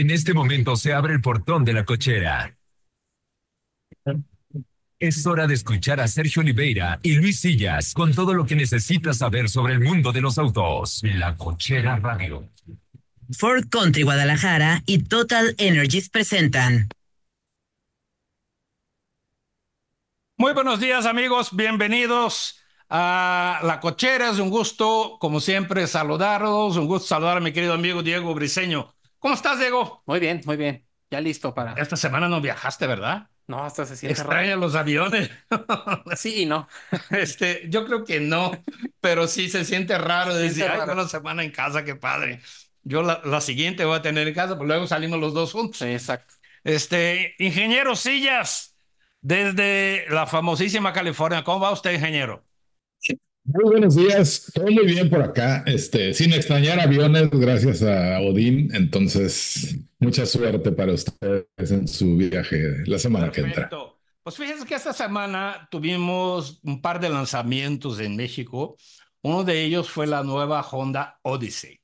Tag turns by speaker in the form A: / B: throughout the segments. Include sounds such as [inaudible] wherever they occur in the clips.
A: En este momento se abre el portón de la cochera. Es hora de escuchar a Sergio Oliveira y Luis Sillas con
B: todo lo que necesitas saber sobre el mundo de los autos. La cochera radio.
C: Ford Country Guadalajara y Total Energies presentan.
A: Muy buenos días amigos, bienvenidos a La Cochera. Es un gusto, como siempre, saludarlos. Un gusto saludar a mi querido amigo Diego Briseño. ¿Cómo estás, Diego? Muy bien, muy bien. Ya listo para. Esta semana no viajaste, ¿verdad? No, hasta se siente Extraña raro. los aviones. [laughs] sí y no. Este, yo creo que no, pero sí se siente raro decir, una semana en casa, qué padre. Yo la, siguiente voy a tener en casa, pues luego salimos los dos juntos. exacto. Este, ingeniero Sillas, desde la famosísima California, ¿cómo va usted, ingeniero?
B: Muy buenos días, todo muy bien por acá, este, sin extrañar aviones, gracias a Odín. Entonces, mucha suerte para ustedes en su viaje la semana que entra.
A: Pues fíjense que esta semana tuvimos un par de lanzamientos en México. Uno de ellos fue la nueva Honda Odyssey,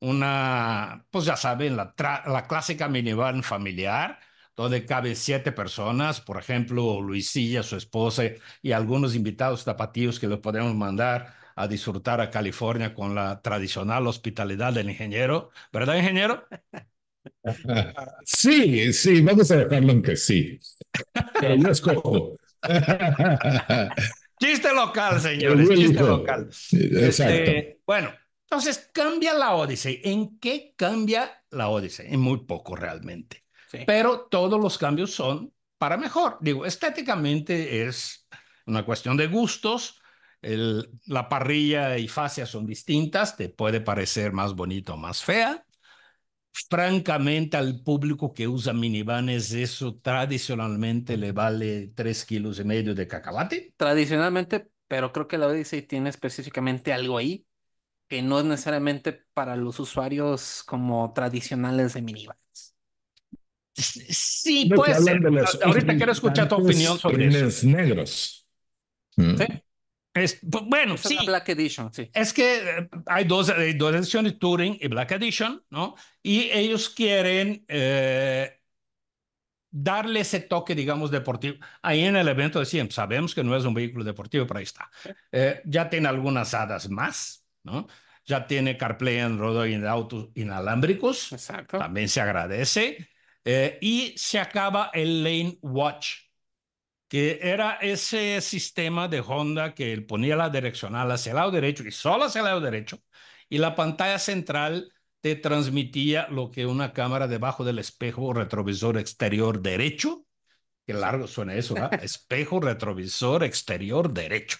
A: una, pues ya saben, la, la clásica minivan familiar donde cabe siete personas, por ejemplo, Luisilla, su esposa y algunos invitados tapatíos que los podemos mandar a disfrutar a California con la tradicional hospitalidad del ingeniero, ¿verdad, ingeniero?
B: Sí, sí, vamos a dejarlo en que sí. Pero es escojo.
A: Chiste local, señores, chiste local. Este, bueno, entonces cambia la Odisea. ¿En qué cambia la Odisea? En muy poco realmente. Pero todos los cambios son para mejor. Digo, estéticamente es una cuestión de gustos. la parrilla y fascia son distintas, te puede parecer más bonito o más fea. Francamente, al público que usa minivanes, eso tradicionalmente le vale tres kilos y medio de cacahuate.
C: Tradicionalmente, pero creo que la ODC tiene específicamente algo ahí que no es necesariamente para los usuarios como tradicionales de minivanes. Sí,
A: pues Ahorita quiero escuchar tu opinión sobre eso.
B: negros.
A: Mm. ¿Sí? bueno, sí. Black Edition, sí. Es que eh, hay dos, dos ediciones, Touring y Black Edition, ¿no? Y ellos quieren eh, darle ese toque, digamos, deportivo. Ahí en el evento decían, sabemos que no es un vehículo deportivo, pero ahí está. Eh, ya tiene algunas hadas más, ¿no? Ya tiene CarPlay en rodo y en autos inalámbricos. Exacto. También se agradece. Eh, y se acaba el Lane Watch, que era ese sistema de Honda que ponía la direccional hacia el lado derecho y solo hacia el lado derecho, y la pantalla central te transmitía lo que una cámara debajo del espejo retrovisor exterior derecho, qué largo suena eso, ¿verdad? [laughs] espejo retrovisor exterior derecho.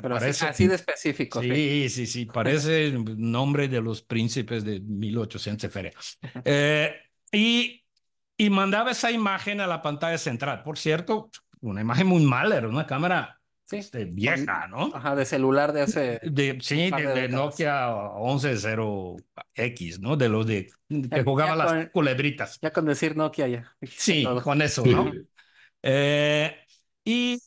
A: Pero es así de específico. Sí, sí, sí, [laughs] parece el nombre de los príncipes de 1800 feria. Eh, y y mandaba esa imagen a la pantalla central. Por cierto, una imagen muy mala, era una cámara
C: este, vieja, ¿no? Ajá, de celular de hace... sí, de, Nokia 110X,
A: ¿no? De los de, que jugaban las culebritas. Ya con decir Nokia ya. Sí, con eso, ¿no? Eh, y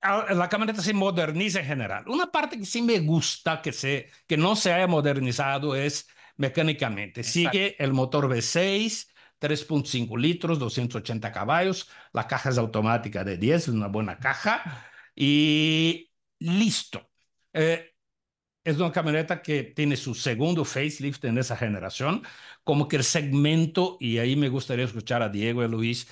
A: la camioneta se moderniza en general. Una parte que sí me gusta que, se, que no se haya modernizado es mecánicamente. Sigue el motor V6, 3.5 litros, 280 caballos, la caja es automática de 10, es una buena caja, y listo. Eh, es una camioneta que tiene su segundo facelift en esa generación, como que el segmento, y ahí me gustaría escuchar a Diego y Luis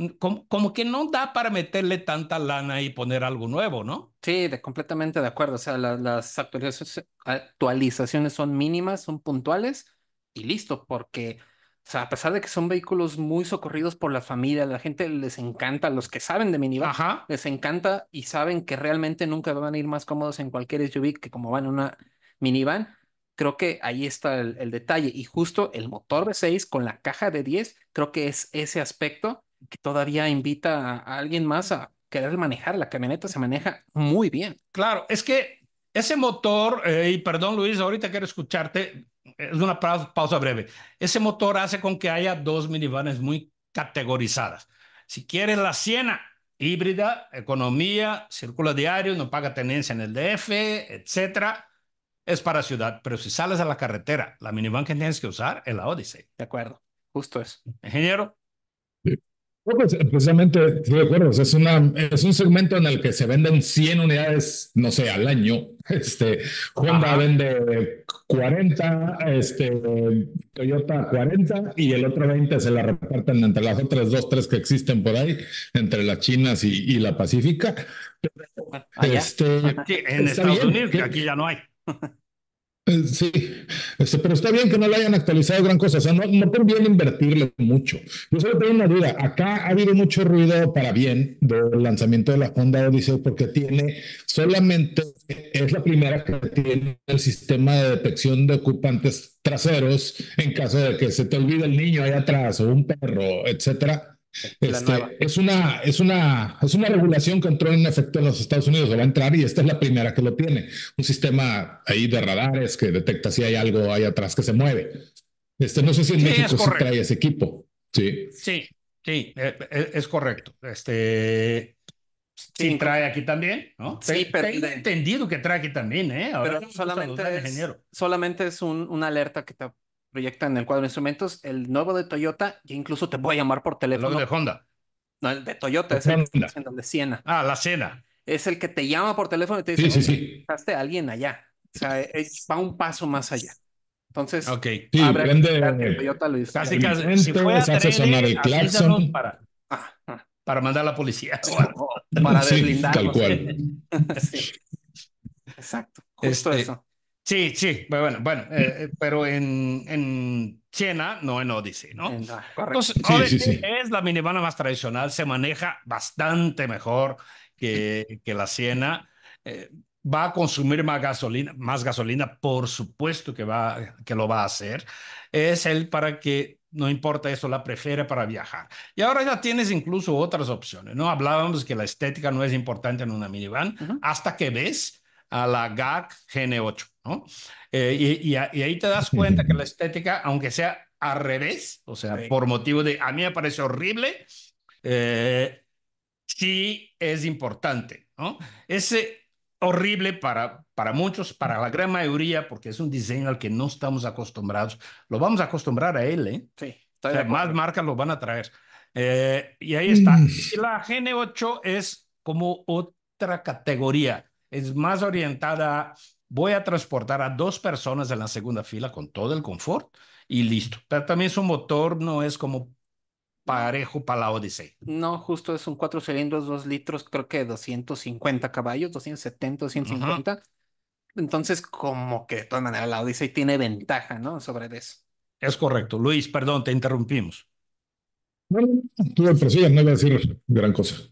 A: Mm, como, que no da para meterle tanta lana y poner algo
C: nuevo, ¿no? Sí, de, completamente de acuerdo. O sea, las actualizaciones, actualizaciones son mínimas, son puntuales y listo, porque o sea, a pesar de que son vehículos muy socorridos por la familia, la gente les encanta, los que saben de minivan, les encanta y saben que realmente nunca van a ir más cómodos en cualquier SUV que como van en una minivan. Creo que ahí está el, el detalle. Y justo el motor de 6 con la caja de 10, creo que es ese aspecto que todavía invita a, alguien más a querer manejar. La camioneta se maneja
A: muy bien. Claro, es que ese motor, eh, y perdón Luis, ahorita quiero escucharte, es una pausa, breve. Ese motor hace con que haya dos minivanes muy categorizadas. Si quieres la Siena, híbrida, economía, circula diario, no paga tenencia en el DF, etcétera, es para ciudad. Pero si sales a la carretera, la minivan que tienes que usar es la Odyssey. De acuerdo, justo eso. Ingeniero.
B: Pues, precisamente, estoy de acuerdo. Es, una, es un segmento en el que se venden 100 unidades, no sé, al año. [laughs] Este, Honda vende 40, este, Toyota 40 y el otro 20 se la reparten entre las otras dos, tres que existen por ahí, entre las chinas y, la pacífica. este, en Estados Unidos, que
A: aquí ya no hay. [laughs]
B: Eh, sí, este, pero está bien que no lo hayan actualizado gran cosa, o sea, no, no conviene invertirle mucho. Yo solo tengo una duda, acá ha habido mucho ruido para bien del lanzamiento de la Honda Odyssey porque tiene solamente, es la primera que tiene el sistema de detección de ocupantes traseros en caso de que se te olvide el niño ahí atrás o un perro, etcétera este, es, una, es, una, es una regulación que entró en efecto en los Estados Unidos, va a entrar y esta es la primera que lo tiene. Un sistema ahí de radares que detecta si hay algo ahí atrás que se mueve. Este, no sé si en México se trae ese equipo. Sí,
A: sí, sí e, e, es correcto. Este, sí, trae aquí también,
C: ¿no? Sí, pero. he
A: entendido que trae aquí también, ¿eh? Ahora solamente es,
C: solamente es un, una alerta que te proyecta en el cuadro de instrumentos, el nuevo de Toyota, ya incluso te voy a llamar por teléfono. El de Honda. No, el de Toyota, es el en donde Siena. Ah, la Siena. Es el que te llama por teléfono y te dice, sí, sí, sí. alguien allá. O sea, va un paso más allá. Entonces, okay. sí, Toyota lo hizo. Casi, casi, si Para,
A: mandar a la policía. [laughs] para [laughs] sí, Exacto, justo este, eso. Sí, sí, bueno, bueno, eh, eh, pero en, en China, no en Odyssey, ¿no? En, es la minivana más tradicional, se maneja bastante mejor que, que la Siena. Eh, va a consumir más gasolina, más gasolina, por supuesto que, va, que lo va a hacer. Es el para que no importa eso, la prefiere para viajar. Y ahora ya tienes incluso otras opciones, ¿no? Hablábamos que la estética no es importante en una minivan hasta que ves a la GAC GN8, ¿no? Eh, y, ahí te das cuenta que la [laughs] estética, aunque sea al revés, o sea, por motivo de, a mí me parece horrible, eh, sí es importante, ¿no? Ese horrible para, para muchos, para la gran mayoría, porque es un diseño al que no estamos acostumbrados, lo vamos a acostumbrar a él, ¿eh? Sí. más marcas lo van a traer. y ahí está. Mm. la GN8 es como otra categoría es más orientada, voy a transportar a dos personas en la segunda fila con todo el confort y listo. Pero también su motor no es como
C: parejo para la Odyssey. No, justo es un cuatro cilindros, dos litros, creo que 250 caballos, 270, 250. Entonces, como que de todas maneras la Odyssey tiene ventaja, ¿no? Sobre eso.
A: Es correcto. Luis, perdón, te interrumpimos.
B: Bueno, no voy a decir gran cosa.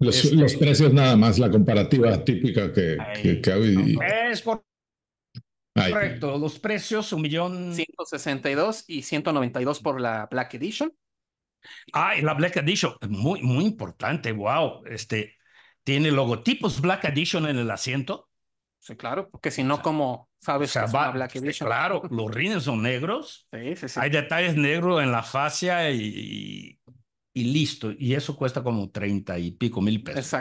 B: Este, los, precios nada más, la comparativa eh, típica que, correcto,
C: los precios, un millón... 162 y 192 por la Black Edition.
A: Ah, y la Black Edition, muy, muy importante, wow. Este, ¿Tiene logotipos Black Edition en el asiento? Sí, claro, porque si no, sabes que Black Edition? Claro, los rines son negros. Sí, sí, sí. Hay detalles negros en la fascia y y listo. Y eso cuesta como treinta y pico mil pesos.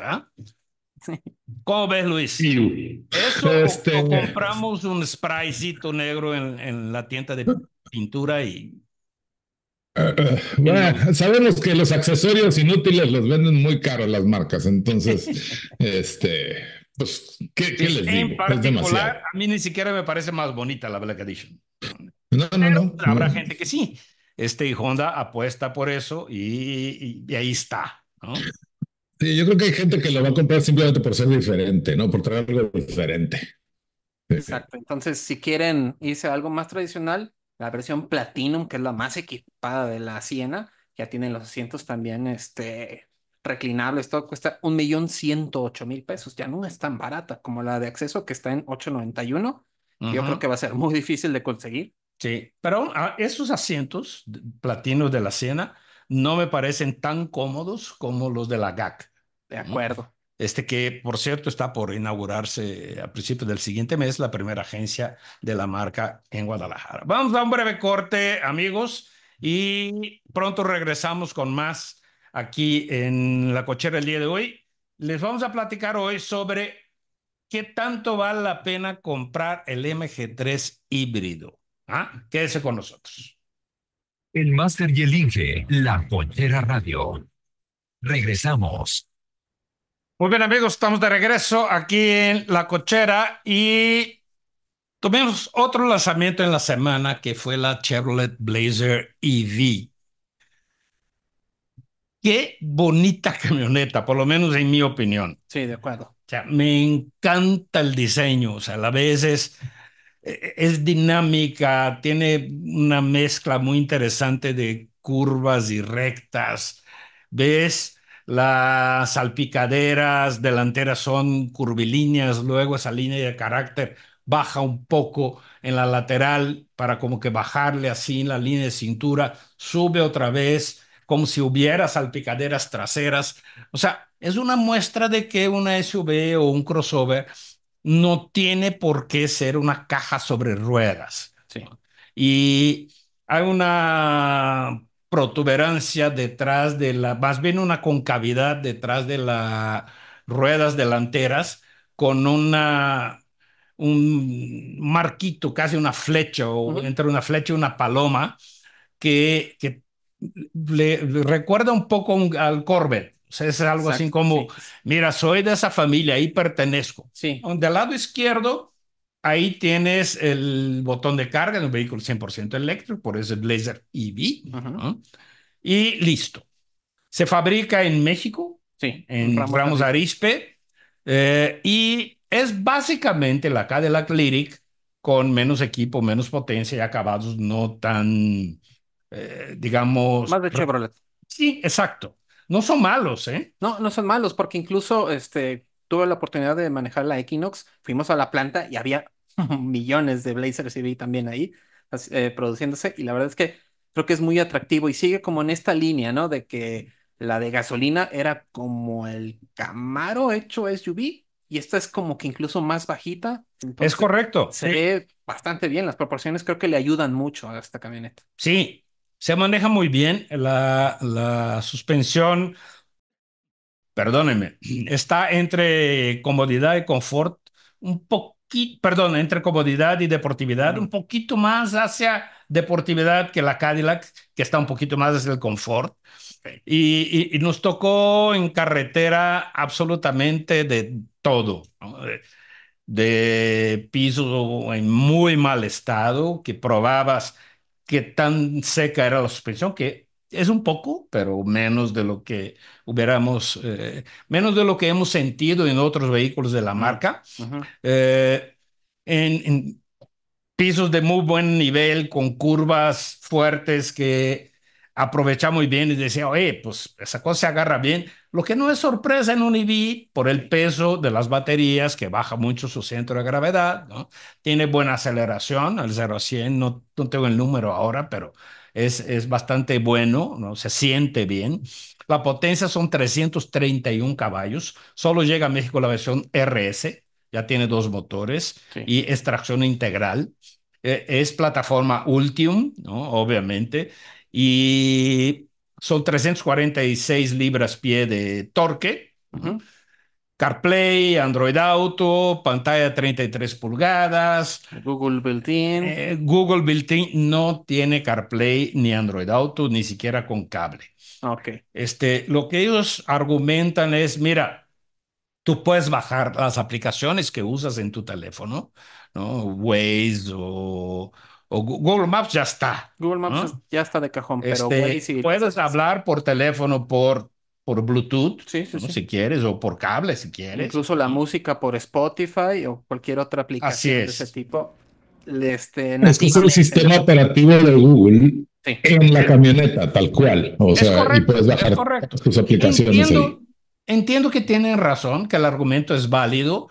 A: ¿Cómo ves, Luis? este... compramos un spraycito negro en, en la tienda de pintura y
B: eh, bueno, sabemos que los accesorios inútiles los venden muy caros las marcas, entonces, [laughs] este, pues, ¿qué, les digo? En particular, es demasiado.
A: a mí ni siquiera me parece más bonita la Black Edition. No, no, no. Habrá gente que sí este, Honda apuesta por
C: eso y, ahí está.
B: yo creo que hay gente que lo va a comprar simplemente por ser diferente, ¿no? Por traer algo diferente.
C: Exacto. Entonces, si quieren irse a algo más tradicional, la versión Platinum, que es la más equipada de la Siena, ya tienen los asientos también este, reclinables, todo cuesta un millón mil pesos, ya no es tan barata como la de acceso que está en 891, yo creo que va a ser muy difícil de conseguir, Sí, pero ah, esos asientos
A: platinos de la Siena no me parecen tan cómodos como los de la GAC. De acuerdo. Este que, por cierto, está por inaugurarse a principios del siguiente mes, la primera agencia de la marca en Guadalajara. Vamos a un breve corte, amigos, y pronto regresamos con más aquí en la cochera el día de hoy. Les vamos a platicar hoy sobre qué tanto vale la pena comprar el MG3 híbrido. Ah, quédese con nosotros. El Máster y la Cochera Radio. Regresamos. Muy bien, amigos, estamos de regreso aquí en La Cochera y tuvimos otro lanzamiento en la semana que fue la Chevrolet Blazer EV. Qué bonita camioneta, por lo menos en mi opinión. Sí, de acuerdo. O sea, me encanta el diseño. O sea, a veces e, e, es dinámica, tiene una mezcla muy interesante de curvas y rectas. ¿Ves? Las salpicaderas delanteras son curvilíneas, luego esa línea de carácter baja un poco en la lateral para como que bajarle así en la línea de cintura, sube otra vez como si hubiera salpicaderas traseras. O sea, es una muestra de que una SUV o un crossover no tiene por qué ser una caja sobre ruedas. ¿sí? Y hay una protuberancia detrás de la, más bien una concavidad detrás de las ruedas delanteras con una, un marquito, casi una flecha, o entre una flecha y una paloma, que, le, recuerda un poco al Corvette es algo así como, mira, soy de esa familia, y pertenezco. Sí. Del lado izquierdo, ahí tienes el botón de carga de un vehículo 100% eléctrico, por eso es Blazer EV. Y listo. Se fabrica en México, sí, en Ramos, Arispe, eh, y es básicamente la Cadillac Lyric con menos equipo, menos potencia y acabados no tan, eh, digamos... Más de Chevrolet.
C: Sí, exacto. No son malos, ¿eh? No, no son malos, porque incluso este, tuve la oportunidad de manejar la Equinox, fuimos a la planta y había [laughs] millones de Blazers CV también ahí eh, produciéndose, y la verdad es que creo que es muy atractivo y sigue como en esta línea, ¿no? De que la de gasolina era como el Camaro hecho SUV, y esta es como que incluso más bajita. es correcto. Se ve bastante bien, las proporciones creo que le ayudan mucho a esta camioneta.
A: Sí, se maneja muy bien la, suspensión, perdónenme, [clears throat] está entre comodidad y confort, un poquito, perdón, entre comodidad y deportividad, un poquito más hacia deportividad que la Cadillac, que está un poquito más hacia el confort. Y, nos tocó en carretera absolutamente de todo. de piso en muy mal estado, que probabas qué tan seca era la suspensión, que es un poco, pero menos de lo que hubiéramos, eh, menos de lo que hemos sentido en otros vehículos de la marca. Eh, en pisos de muy buen nivel, con curvas fuertes que aprovechamos muy bien y decía, oye, pues esa cosa se agarra bien, lo que no es sorpresa en un EV por el peso de las baterías, que baja mucho su centro de gravedad, ¿no? Tiene buena aceleración, al 0 a 100, no, no tengo el número ahora, pero es, es bastante bueno, ¿no? Se siente bien. La potencia son 331 caballos, solo llega a México la versión RS, ya tiene dos motores y extracción integral. E, es plataforma Ultium, ¿no? obviamente, y son 346 libras pie de torque. CarPlay, Android Auto, pantalla 33 pulgadas. Google Built-in. Eh, Google Built-in no tiene CarPlay ni Android Auto, ni siquiera con cable. Ah, ok. Este, lo que ellos argumentan es, mira, tú puedes bajar las aplicaciones que usas en tu teléfono, ¿no? Waze o, o Google Maps ya está.
C: Google Maps ya está de cajón, pero este,
A: puedes hablar por teléfono, por, por Bluetooth, si quieres, o por cable, si quieres.
C: Incluso la música por Spotify o cualquier otra aplicación de ese tipo. Este, es que es el sistema operativo
B: de Google en la camioneta, tal cual. O sea, y puedes bajar tus aplicaciones. Entiendo,
A: entiendo que tienen razón, que el argumento es válido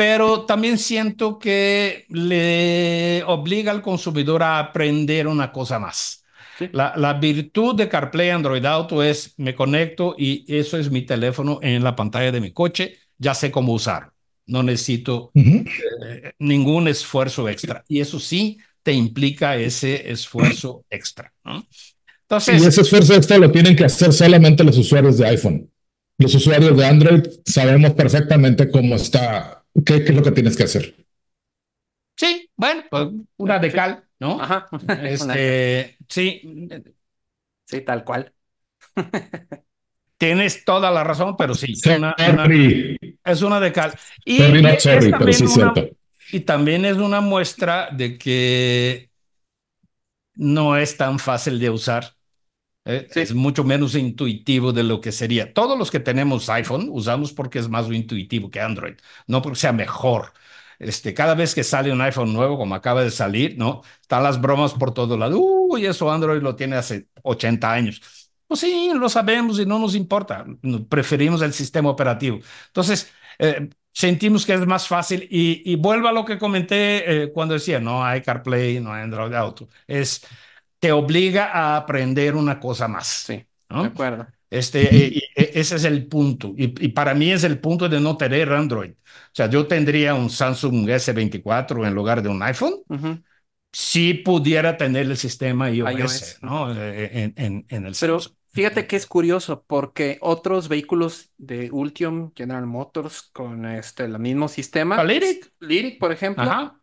A: pero también siento que le obliga al consumidor a aprender una cosa más. La, la, virtud de CarPlay Android Auto es me conecto y eso es mi teléfono en la pantalla de mi coche, ya sé cómo usar, no necesito
C: eh,
A: ningún esfuerzo extra. Y eso sí te implica ese esfuerzo extra.
B: Entonces, y ese esfuerzo extra lo tienen que hacer solamente los usuarios de iPhone. Los usuarios de Android sabemos perfectamente cómo está ¿Qué, es lo que tienes que hacer?
A: Sí, bueno, pues una de cal, ¿no? Ajá. [laughs] Este, sí. Sí, tal cual. [laughs] Tienes toda la razón, pero sí. Es una, decal es una de cal. es, pero sí y también es una muestra de que no es tan fácil de usar ¿eh? Es mucho menos intuitivo de lo que sería. Todos los que tenemos iPhone usamos porque es más intuitivo que Android, no porque sea mejor. Este, cada vez que sale un iPhone nuevo, como acaba de salir, ¿no? Están las bromas por todo lado. Uy, eso Android lo tiene hace 80 años. Pues sí, lo sabemos y no nos importa. Preferimos el sistema operativo. Entonces, eh, sentimos que es más fácil y, vuelvo a lo que comenté eh, cuando decía, no hay CarPlay, no hay Android Auto. Es, te obliga a aprender una cosa más. Sí, ¿no? de acuerdo. Este, e, e, ese es el punto. Y, para mí es el punto de no tener Android. O sea, yo tendría un Samsung S24 en lugar de un iPhone si pudiera tener el sistema iOS, ¿no? Eh, eh, en, el
C: Pero fíjate que es curioso porque otros vehículos de Ultium, General Motors, con este, el mismo sistema. Lyric. Lyric, por ejemplo.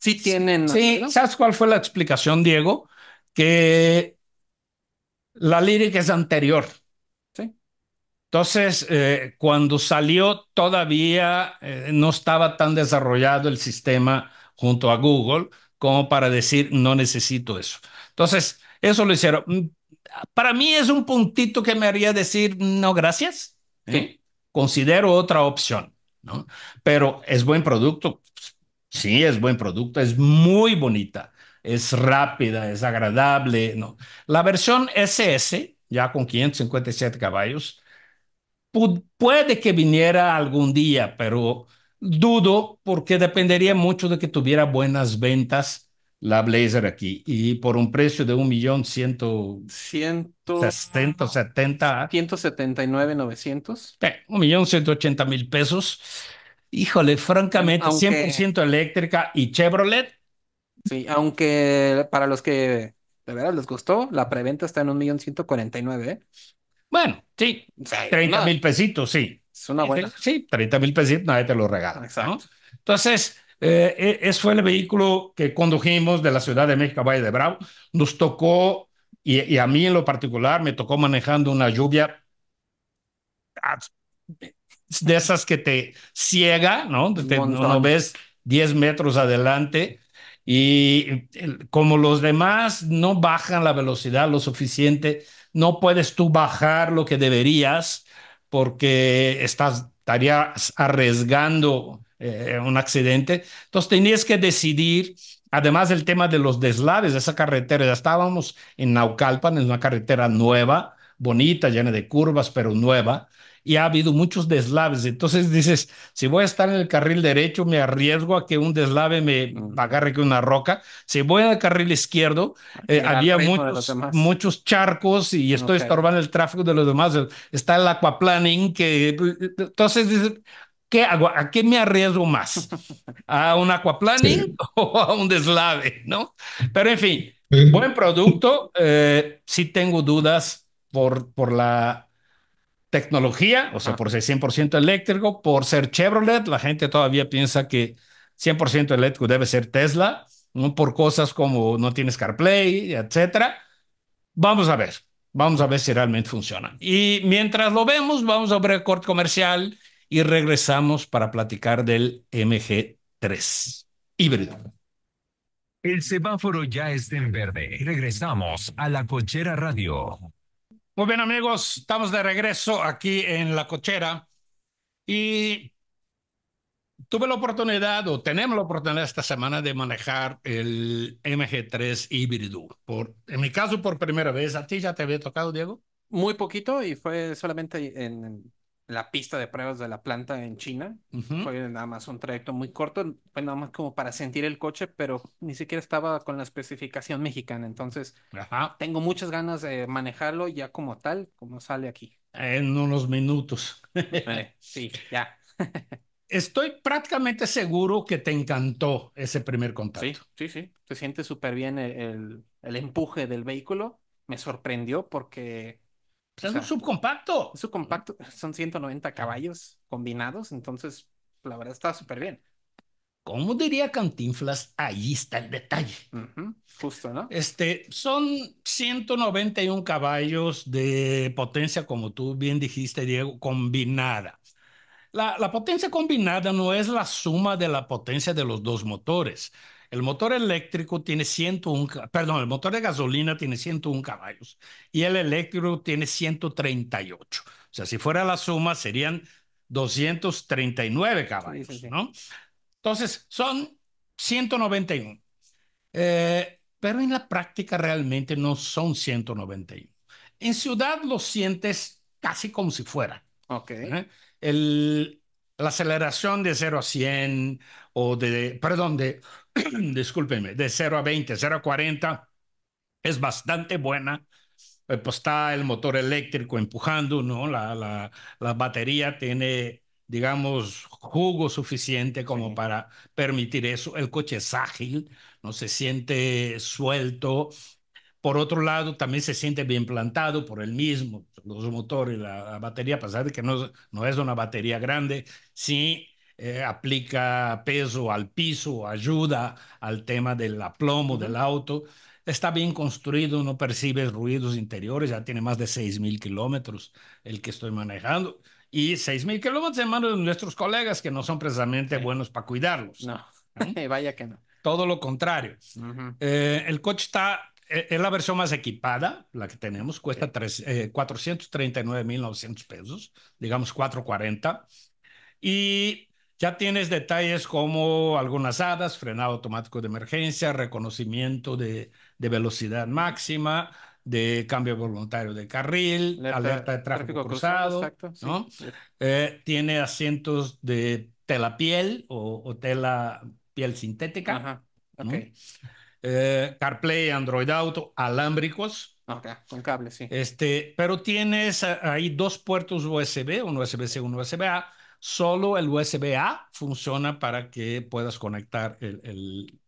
C: Sí tienen. ¿sabes cuál fue la explicación, Diego? que la lírica es
A: anterior. ¿sí? Entonces, eh, cuando salió todavía eh, no estaba tan desarrollado el sistema junto a Google como para decir, no necesito eso. Entonces, eso lo hicieron. Mm, para mí es un puntito que me haría decir, no, gracias. Eh. Considero otra opción, ¿no? Pero es buen producto. Sí, es buen producto, es muy bonita es rápida, es agradable. ¿no? La versión SS, ya con 557 caballos, puede que viniera algún día, pero dudo porque dependería mucho de que tuviera buenas ventas la Blazer aquí y por un precio de un millón Un mil pesos. Híjole, francamente, 100% eléctrica y Chevrolet
C: Sí, aunque para los que de verdad les gustó, la preventa está en un millón ciento cuarenta y nueve. ¿eh?
A: Bueno, sí, treinta
B: 30 mil
C: pesitos, sí. Es una buena. Sí,
A: 30 mil pesitos, nadie te lo regala. Exacto. Entonces, eh, e, ese fue el vehículo que condujimos de la Ciudad de México Valle de Bravo. Nos tocó, y, a mí en lo particular, me tocó manejando una lluvia de esas que te ciega, ¿no? no, no ves diez metros adelante y como los demás no bajan la velocidad lo suficiente, no puedes tú bajar lo que deberías porque estarías arriesgando eh, un accidente. Entonces tenías que decidir, además del tema de los deslaves de esa carretera, ya estábamos en Naucalpan, en una carretera nueva, bonita, llena de curvas, pero nueva y ha habido muchos deslaves. Entonces dices, si voy a estar en el carril derecho, me arriesgo a que un deslave me mm. agarre que una roca. Si voy al carril izquierdo, eh, había muchos, muchos charcos y estoy estorbando el tráfico de los demás. Está el aquaplaning, que entonces dices, ¿qué hago? ¿A qué me arriesgo más? ¿A un aquaplaning [laughs] o a un deslave? ¿no? Pero en fin, buen producto. Eh, sí tengo dudas por, por la tecnología, o sea, por ser 100% eléctrico, por ser Chevrolet, la gente todavía piensa que 100% eléctrico debe ser Tesla, ¿no? por cosas como no tienes CarPlay, etcétera. Vamos a ver, vamos a ver si realmente funciona. Y mientras lo vemos, vamos a ver el corte comercial y regresamos para platicar del MG3 híbrido. El semáforo ya está en verde. Regresamos a la cochera radio. Muy bien amigos, estamos de regreso aquí en la cochera y tuve la oportunidad o tenemos la oportunidad esta semana de manejar el MG3 híbrido. Por,
C: en mi caso por primera vez, ¿a ti ya te había tocado, Diego? Muy poquito y fue solamente en la pista de pruebas de la planta en China. Fue nada más un trayecto muy corto, fue nada más como para sentir el coche, pero ni siquiera estaba con la especificación mexicana. Entonces, tengo muchas ganas de manejarlo ya como tal, como sale aquí.
A: En unos minutos. [laughs] sí,
C: ya. [laughs]
A: Estoy prácticamente seguro que te encantó ese primer contacto.
C: Sí, sí, sí. Se siente súper bien el, el empuje del vehículo. Me sorprendió porque es un subcompacto. subcompacto, son 190 ah. caballos combinados, entonces la verdad está súper bien. Como diría Cantinflas, ahí está el detalle.
A: Justo, ¿no? Este, son 191 caballos de potencia, como tú bien dijiste, Diego, combinada. La, la potencia combinada no es la suma de la potencia de los dos motores, el motor eléctrico tiene 101, perdón, el motor de gasolina tiene 101 caballos y el eléctrico tiene 138. O sea, si fuera la suma serían 239 caballos, ¿no? Entonces, son 191. Eh, pero en la práctica realmente no son 191. En ciudad lo sientes casi como si fuera. Ok. ¿eh? El, la aceleración de 0 a 100 o de, perdón, de, [clears throat] discúlpenme, de 0 a 20, 0 a 40 es bastante buena. Eh, pues está el motor eléctrico empujando, ¿no? La, la, la batería tiene, digamos, jugo suficiente como para permitir eso. El coche es ágil, no se siente suelto, por otro lado, también se siente bien plantado por el mismo, los motores, la, la, batería, a pesar de que no, no es una batería grande, sí eh, aplica peso al piso, ayuda al tema del aplomo del auto. Está bien construido, no percibes ruidos interiores, ya tiene más de 6.000 kilómetros el que estoy manejando. Y 6.000 kilómetros en manos de nuestros colegas que no son precisamente buenos para cuidarlos. No, [laughs] vaya que no. Todo lo contrario. Eh, el coche está eh, es la versión más equipada, la que tenemos, cuesta eh, 439.900 pesos, digamos 440. Y ya tienes detalles como algunas hadas, frenado automático de emergencia, reconocimiento de, de velocidad máxima, de cambio voluntario de carril, alerta, de tráfico, cruzado, eh, tiene asientos de tela piel o, tela piel sintética. Eh, CarPlay, Android Auto, alámbricos. Ok, con cable, sí. Este, pero tienes eh, ahí dos puertos USB, un USB-C, un USB-A. Solo el USB-A funciona para que puedas conectar el,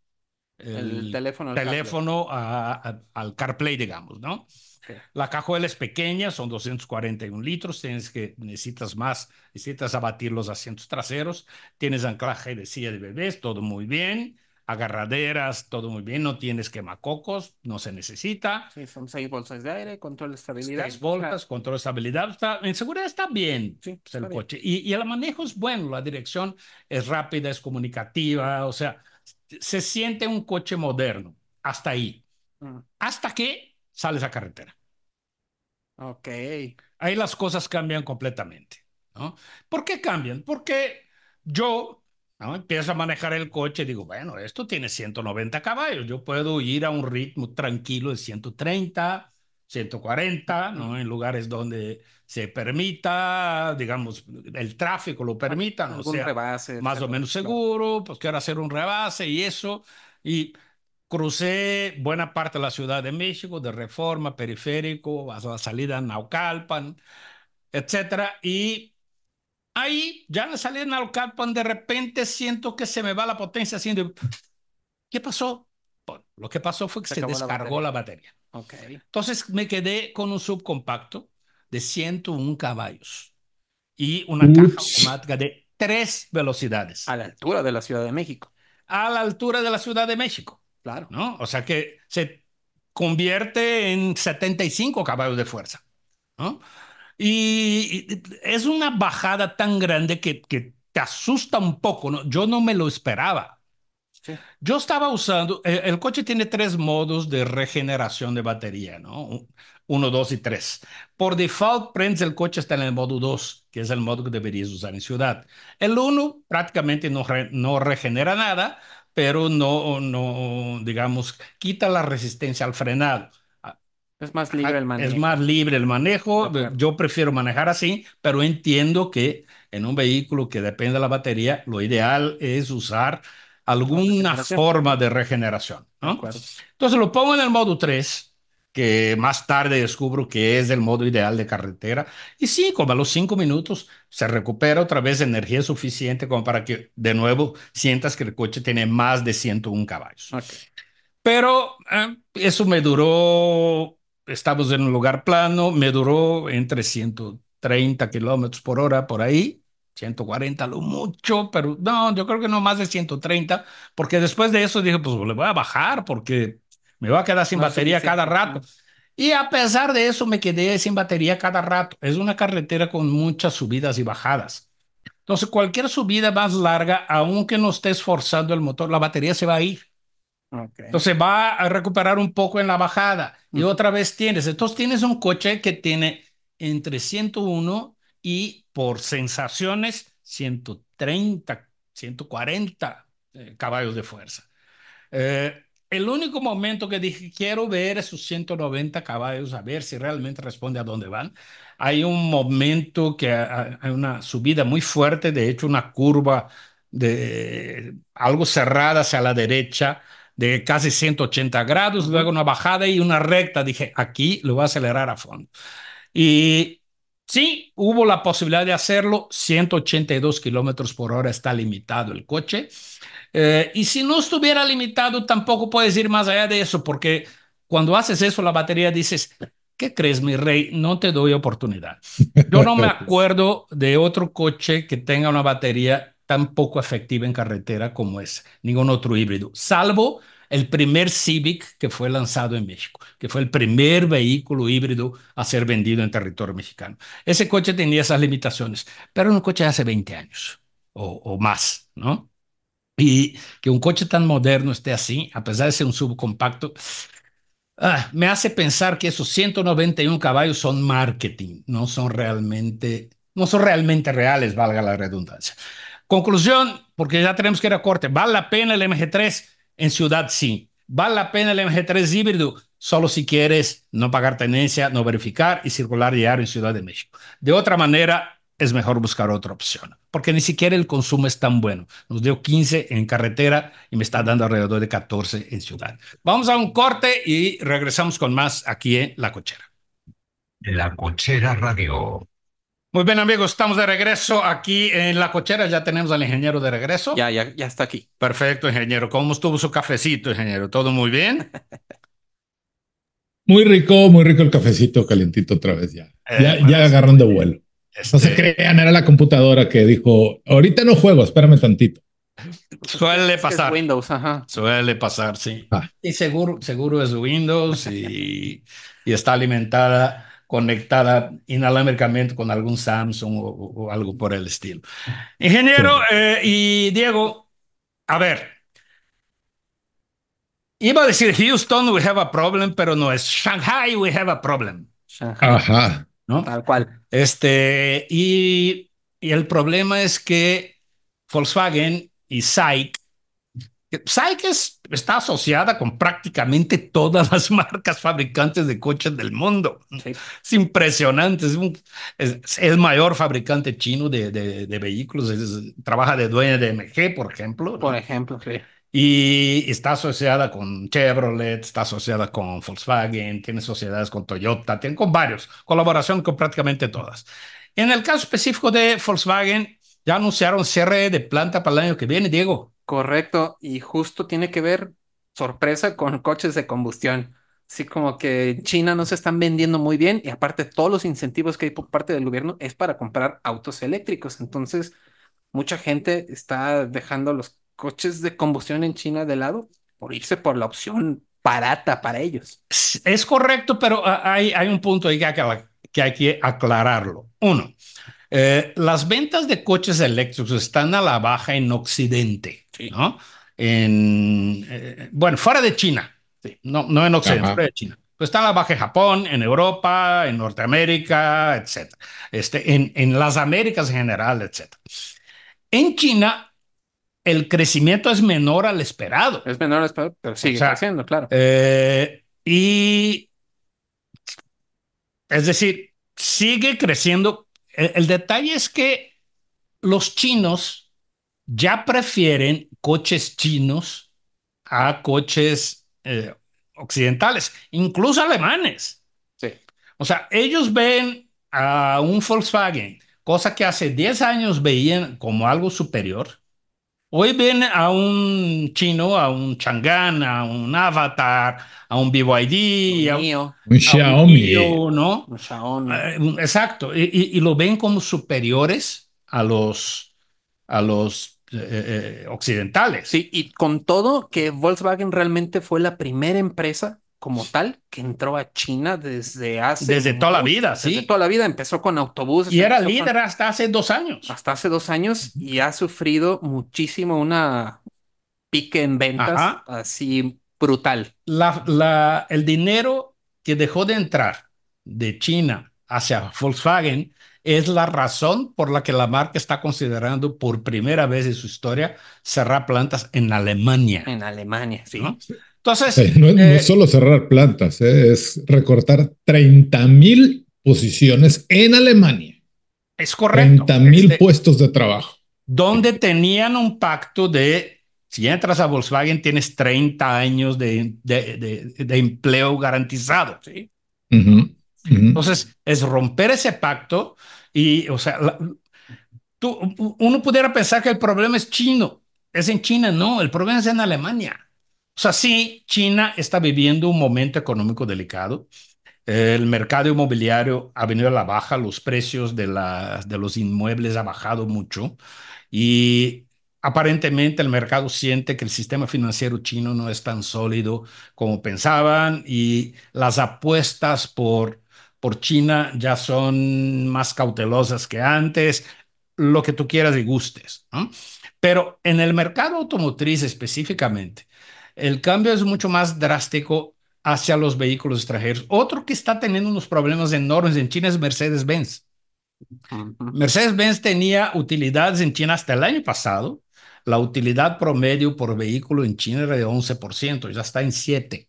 A: teléfono, al, teléfono CarPlay, digamos, ¿no? La cajuela es pequeña, son 241 litros, tienes que, necesitas más, necesitas abatir los asientos traseros, tienes anclaje de silla de bebés, todo muy bien agarraderas, todo muy bien, no tienes quemacocos, no se necesita. Sí, son seis bolsas de aire, control de estabilidad. Seis bolsas, control de estabilidad. Está, en seguridad está bien sí, pues, el coche. Y, el manejo es bueno, la dirección es rápida, es comunicativa, o sea, se siente un coche moderno hasta ahí.
C: Mm. Hasta que
A: sales a carretera. Ok. Ahí las cosas cambian completamente. ¿no? ¿Por qué cambian? Porque yo Empiezo a manejar el coche y digo, bueno, esto tiene 190 caballos, yo puedo ir a un ritmo tranquilo de 130, 140, ¿no? En lugares donde se permita, digamos, el tráfico lo permita, ¿no? O sea, rebase, más o menos seguro, pues quiero hacer un rebase y eso. Y crucé buena parte de la Ciudad de México, de Reforma, Periférico, a la salida a Naucalpan, etcétera, y Ahí ya me salí en Alcalpan, de repente siento que se me va la potencia haciendo. ¿Qué pasó? Bueno, pues, lo que pasó fue que se, descargó la batería. Okay. Entonces me quedé con un subcompacto de 101 caballos y una caja automática de tres velocidades. A la altura de la Ciudad de México. A la altura de la Ciudad de México. Claro. ¿no? O sea que se convierte en 75 caballos de fuerza. ¿no? Y es una bajada tan grande que, te asusta un poco, Yo no me lo esperaba. Yo estaba usando, eh, el, coche tiene tres modos de regeneración de batería, ¿no? Uno, dos y tres. Por default, prende el coche está en el modo dos, que es el modo que deberías usar en ciudad. El uno prácticamente no, no regenera nada, pero no, no, digamos, quita la resistencia al frenado.
C: Es más libre ah, el manejo. Es
A: más libre el manejo. Yo prefiero manejar así, pero entiendo que en un vehículo que depende de la batería, lo ideal es usar alguna forma de regeneración. Entonces lo pongo en el modo 3 que más tarde descubro que es el modo ideal de carretera. Y sí, como a los 5 minutos se recupera otra vez energía suficiente como para que de nuevo sientas que el coche tiene más de 101 caballos. Pero eh, eso me duró estamos en un lugar plano, me duró entre 130 kilómetros por hora por ahí, 140 lo mucho, pero no, yo creo que no más de 130, porque después de eso dije, pues le voy a bajar porque me voy a quedar sin batería cada rato. Y a pesar de eso me quedé sin batería cada rato. Es una carretera con muchas subidas y bajadas. Entonces, cualquier subida más larga, aunque no esté esforzando el motor, la batería se va a ir. Entonces va a recuperar un poco en la bajada y otra vez tienes. Entonces tienes un coche que tiene entre 101 y por sensaciones 130, 140 eh, caballos de fuerza. Eh, el único momento que dije, quiero ver esos 190 caballos, a ver si realmente responde a dónde van. Hay un momento que hay una subida muy fuerte, de hecho una curva de algo cerrada hacia la derecha, de casi 180 grados, luego una bajada y una recta. Dije, aquí lo voy a acelerar a fondo. Y sí, hubo la posibilidad de hacerlo. 182 kilómetros por hora está limitado el coche. Eh, y si no estuviera limitado, tampoco puedes ir más allá de eso, porque cuando haces eso, la batería dices, ¿Qué crees, mi rey? No te doy oportunidad. Yo no me [laughs] acuerdo de otro coche que tenga una batería tan poco efectiva en carretera como es ningún otro híbrido, salvo el primer Civic que fue lanzado en México, que fue el primer vehículo híbrido a ser vendido en territorio mexicano. Ese coche tenía esas limitaciones, pero era un coche de hace 20 años o, más, ¿no? Y que un coche tan moderno esté así, a pesar de ser un subcompacto, ah, me hace pensar que esos 191 caballos son marketing, no son realmente, no son realmente reales, valga la redundancia. Conclusión, porque ya tenemos que ir a corte. ¿Vale la pena el MG3 en ciudad? Sí. ¿Vale la pena el MG3 híbrido? Solo si quieres no pagar tenencia, no verificar y circular diario en Ciudad de México. De otra manera, es mejor buscar otra opción, porque ni siquiera el consumo es tan bueno. Nos dio 15 en carretera y me está dando alrededor de 14 en ciudad. Vamos a un corte y regresamos con más aquí en La Cochera. La Cochera Radio. Muy bien, amigos, estamos de regreso aquí en la cochera. Ya tenemos al ingeniero de regreso. Ya, ya, ya está aquí. Perfecto, ingeniero. ¿Cómo estuvo su cafecito, ingeniero? ¿Todo muy bien? [laughs]
B: Muy rico, muy rico el cafecito calientito otra vez ya. Eh, ya, ya, agarrando vuelo. No se este crean, era la computadora que dijo, ahorita no juego, espérame tantito.
A: Suele pasar. Windows, ajá. Suele pasar, sí. Ah. Y seguro, seguro es Windows y, y está alimentada conectada inalámbricamente con algún Samsung o, algo por el estilo. Ingeniero eh, y Diego, a ver, iba a decir Houston, we have a problem, pero no es Shanghai, we have a problem. Shanghai, Ajá. ¿no? Tal cual. Este, y, y, el problema es que Volkswagen y SAIC Sykes está asociada con prácticamente todas las [laughs] marcas fabricantes de coches del mundo. Es impresionante, es, el mayor fabricante chino de, vehículos, trabaja de dueño de MG, por ejemplo. Por ejemplo, sí. Y está asociada con Chevrolet, está asociada con Volkswagen, tiene sociedades con Toyota, tiene con varios, colaboración con prácticamente todas. En el caso específico de Volkswagen, ya anunciaron cierre de planta para
C: el año que viene, Diego. Correcto, y justo tiene que ver, sorpresa, con coches de combustión. Así como que en China no se están vendiendo muy bien y aparte todos los incentivos que hay por parte del gobierno es para comprar autos eléctricos. Entonces, mucha gente está dejando los coches de combustión en China de lado por irse por la opción barata para ellos.
A: Es correcto, pero ah, hay, un punto ahí que hay que aclararlo. Uno, eh, las ventas de coches eléctricos están a la baja en Occidente, ¿no? En, eh, bueno, fuera de China, no, en Occidente, fuera de China. está a la baja en Japón, en Europa, en Norteamérica, etc. Este, en, las Américas en general, etc. En China, el crecimiento es menor al esperado. Es menor al esperado, pero sigue creciendo, claro. Eh, y es decir, sigue creciendo el, detalle es que los chinos ya prefieren coches chinos a coches eh, occidentales, incluso alemanes. Sí. O sea, ellos ven a un Volkswagen, cosa que hace 10 años veían como algo superior, Hoy ven a un chino, a un Chang'an, a un Avatar, a un BYD, un, a, un Xiaomi, ¿no? Eh, exacto, y, lo ven como superiores a los, a los
C: eh, eh, occidentales. Sí, y con todo que Volkswagen realmente fue la primera empresa como tal que entró a China desde hace... Desde toda la vida, sí. Desde toda la vida empezó con autobús. Y era líder hasta hace dos años. Hasta hace dos años y ha sufrido muchísimo una pique en ventas así brutal. La,
A: la, el dinero que dejó de entrar de China hacia Volkswagen es la razón por la que la marca está considerando por primera vez en su historia cerrar plantas en Alemania. En Alemania, sí.
B: Entonces. no, es eh, solo cerrar plantas, eh, es recortar 30 mil posiciones en Alemania. Es correcto. 30 mil este, puestos de trabajo. Donde tenían un
A: pacto de si entras a Volkswagen tienes 30 años de, empleo garantizado. ¿sí? Entonces, es romper ese pacto y, o sea, tú, uno pudiera pensar que el problema es chino, es en China, no, el problema es en Alemania. O sea, sí, China está viviendo un momento económico delicado. El mercado inmobiliario ha venido a la baja, los precios de, de los inmuebles ha bajado mucho y aparentemente el mercado siente que el sistema financiero chino no es tan sólido como pensaban y las apuestas por, por China ya son más cautelosas que antes, lo que tú quieras y gustes. Pero en el mercado automotriz específicamente, el cambio es mucho más drástico hacia los vehículos extranjeros. Otro que está teniendo unos problemas enormes en China es Mercedes-Benz. Mercedes-Benz tenía utilidades en China hasta el año pasado. La utilidad promedio por vehículo en China era de 11%, ya está en 7%. ¿Eh?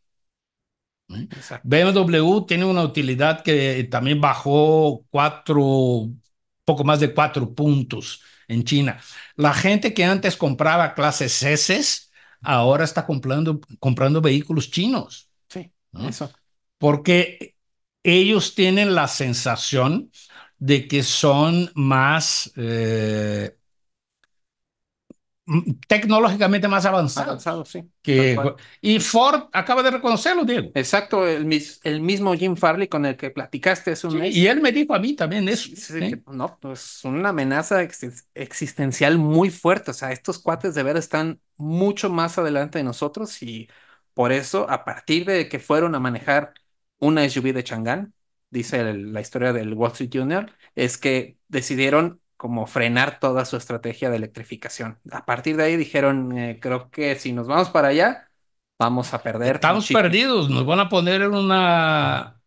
A: BMW tiene una utilidad que también bajó cuatro, poco más de cuatro puntos en China. La gente que antes compraba clases CS ahora está comprando, comprando vehículos chinos. Sí, eso. Porque ellos tienen la sensación de que son más eh,
C: tecnológicamente más avanzado. sí, que, y Ford acaba de reconocerlo, Diego. Exacto, el, mismo Jim Farley con el que platicaste hace un mes. Y él me dijo a mí también eso. Sí, ¿eh? No, es pues, una amenaza existencial muy fuerte. O sea, estos cuates de ver están mucho más adelante de nosotros y por eso, a partir de que fueron a manejar una SUV de Chang'an, dice la historia del Wall Street Junior, es que decidieron como frenar toda su estrategia de electrificación. A partir de ahí dijeron, eh, creo que si nos vamos para allá, vamos a perder. Estamos perdidos, nos van a poner en una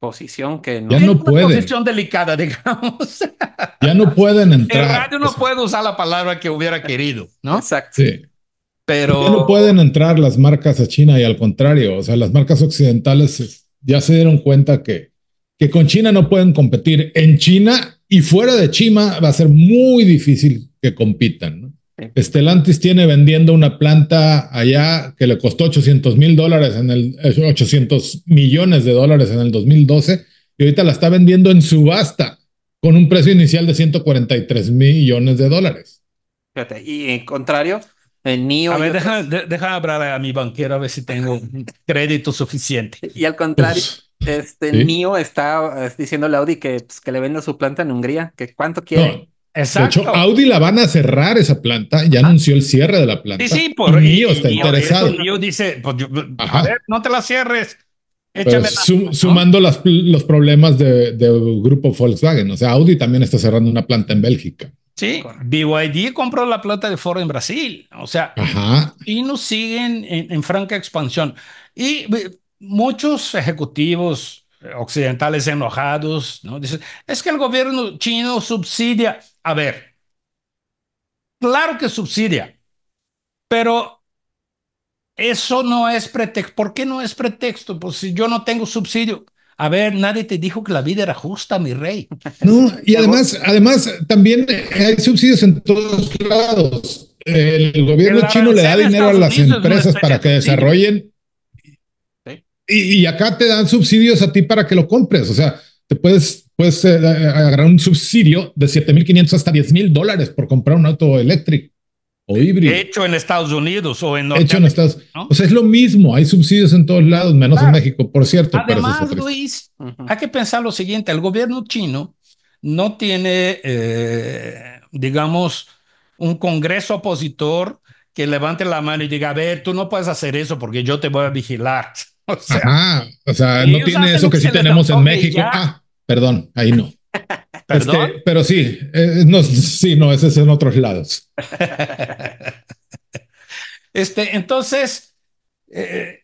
C: posición que no, ya no es una posición
A: delicada, [laughs] digamos.
B: Ya no pueden entrar.
A: yo no puedo usar la palabra que hubiera
C: querido, ¿no? Exacto. Pero no
B: pueden entrar las marcas a China y al contrario, o sea, las marcas occidentales ya se dieron cuenta que que con China no pueden competir en China y fuera de Chima va a ser muy difícil que compitan. ¿no? Estelantis tiene vendiendo una planta allá que le costó 800 mil dólares en el 800 eh, millones de dólares en el 2012 y ahorita la está vendiendo en subasta con un precio inicial de 143 millones de dólares.
C: y en contrario, en a ver, deja, hablar a mi banquero a ver si tengo
B: crédito suficiente.
C: [laughs] Y al contrario, este mío Nio está diciendo a Audi que, pues, que le venda su planta en Hungría, que cuánto quiere. Exacto. De hecho,
B: Audi la van a cerrar esa planta, ya ah. anunció el cierre de la planta. Sí, sí, por Nio está interesado.
C: Nio dice, pues, a ver,
A: no te la cierres. sumando
B: los problemas Del grupo Volkswagen, o sea, Audi también está cerrando una planta en Bélgica.
A: Sí, BYD compró la plata de Ford en Brasil, o sea, y nos siguen en, franca expansión. Y eh, muchos ejecutivos occidentales enojados, ¿no? Dicen, es que el gobierno chino subsidia. A ver, claro que subsidia, pero eso no es pretexto. ¿Por qué no es pretexto? Pues si yo no tengo subsidio, a ver, nadie te dijo que la vida era justa, mi rey.
B: [laughs] No, y además, además también hay subsidios en todos lados. El gobierno chino le da dinero a las empresas para que desarrollen. Y, acá te dan subsidios a ti para que lo compres. O sea, te puedes, puedes eh, agarrar un subsidio de 7.500 hasta mil dólares por comprar un auto eléctrico. Hecho
A: en Estados Unidos o en Estados
B: O sea, es lo mismo. Hay subsidios en todos lados, menos en México, por cierto. Además,
A: Luis, hay que pensar lo siguiente. El gobierno chino no tiene, eh, digamos, un congreso opositor que levante la mano y diga, a ver, tú no puedes hacer eso porque yo te voy a vigilar. [laughs] O sea,
B: O sea no tiene eso que, que sí tenemos en México. Ah, perdón, ahí no. Este, pero sí, eh, no, sí, no, ese es en otros lados.
A: [laughs] este, entonces, eh,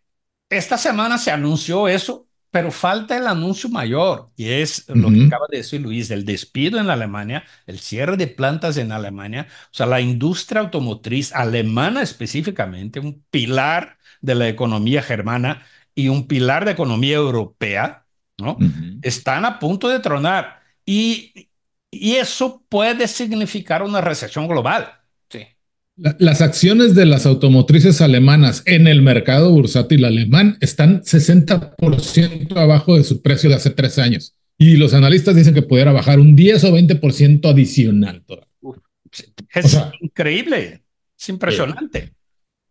A: esta semana se anunció eso, pero falta el anuncio mayor, y es lo que acaba de decir Luis, el despido en Alemania, el cierre de plantas en Alemania, o sea, la industria automotriz alemana específicamente, un pilar de la economía germana y un pilar de economía europea, ¿no? Están a punto de tronar. Y, y eso puede significar una recesión global. Sí,
B: Las acciones de las automotrices alemanas en el mercado bursátil alemán están 60% abajo de su precio de hace tres años. Y los analistas dicen que pudiera bajar un 10 o 20% adicional. Uf, es increíble,
A: es impresionante.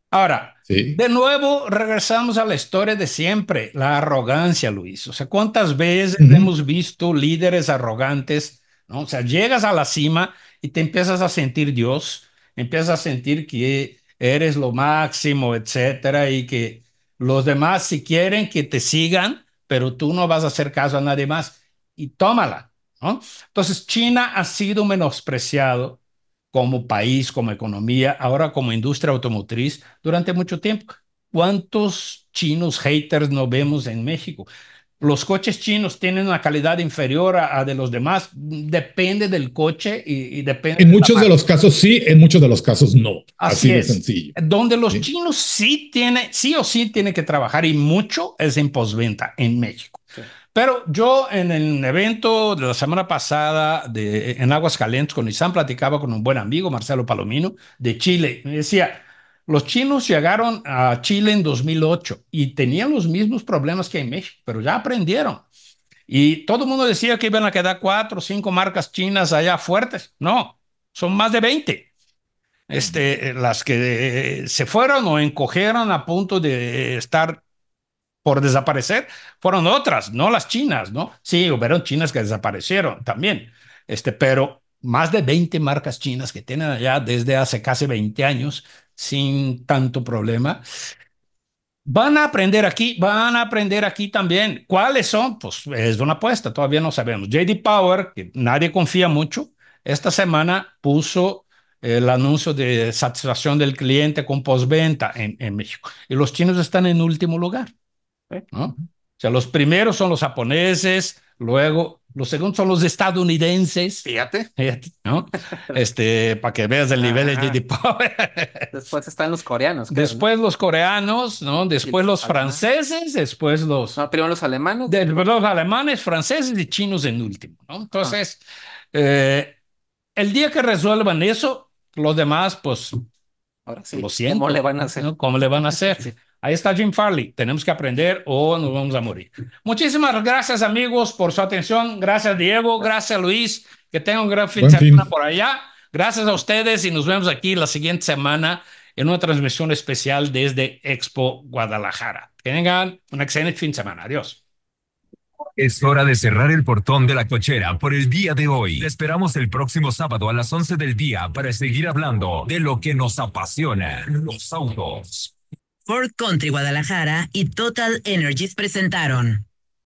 A: Ahora, de nuevo regresamos a la historia de siempre, la arrogancia, Luis. O sea, ¿cuántas veces hemos visto líderes arrogantes? ¿no? O sea, llegas a la cima y te empiezas a sentir Dios, empiezas a sentir que eres lo máximo, etcétera, y que los demás si quieren que te sigan, pero tú no vas a hacer caso a nadie más. Y tómala, ¿no? Entonces, China ha sido menospreciado como país, como economía, ahora como industria automotriz durante mucho tiempo. ¿Cuántos chinos haters no vemos en México? Los coches chinos tienen una calidad inferior a, de los demás. Depende del coche y, depende. En muchos de, los
B: casos sí, en muchos de los casos no. Así, de es. sencillo.
A: Donde los chinos sí tiene sí o sí tienen que trabajar y mucho es en posventa en México. Pero yo en el evento de la semana pasada de, en Aguascalientes con Isán platicaba con un buen amigo, Marcelo Palomino, de Chile. Me decía, los chinos llegaron a Chile en 2008 y tenían los mismos problemas que en México, pero ya aprendieron. Y todo el mundo decía que iban a quedar cuatro o cinco marcas chinas allá fuertes. No, son más de 20. Este, eh, las que eh, se fueron o encogieron a punto de estar por desaparecer fueron otras, no las chinas, ¿no? Sí, hubieron chinas que desaparecieron también, este, pero más de 20 marcas chinas que tienen allá desde hace casi 20 años sin tanto problema. Van a aprender aquí, van a aprender aquí también. ¿Cuáles son? Pues es una apuesta, todavía no sabemos. JD Power, que nadie confía mucho, esta semana puso el anuncio de satisfacción del cliente con postventa en, en México. Y los chinos están en último lugar. ¿eh? ¿No? O sea, los primeros son los japoneses, luego los segundos son los estadounidenses. Fíjate. ¿no? este, para que veas el nivel de GDP.
C: después están los coreanos. después
A: los coreanos, ¿no? Después los, franceses, después los... primero los alemanes. los alemanes, franceses y chinos en último, ¿no? Entonces, ah. eh, el día que resuelvan eso, los demás, pues Ahora sí. Lo ¿Cómo le van a hacer? ¿Cómo le van a hacer? Sí. Ahí está Jim Farley. Tenemos que aprender o nos vamos a morir. Muchísimas gracias, amigos, por su atención. Gracias, Diego. Gracias, Luis. Que tengan un gran fin de semana por allá. Gracias a ustedes y nos vemos aquí la siguiente semana en una transmisión especial desde Expo Guadalajara. Que tengan un excelente fin de semana. Adiós. Es hora de cerrar el portón de la cochera por el día de hoy. esperamos el próximo sábado a las 11 del día para seguir hablando de lo que nos apasiona,
B: los autos. Ford Country Guadalajara y Total Energies presentaron.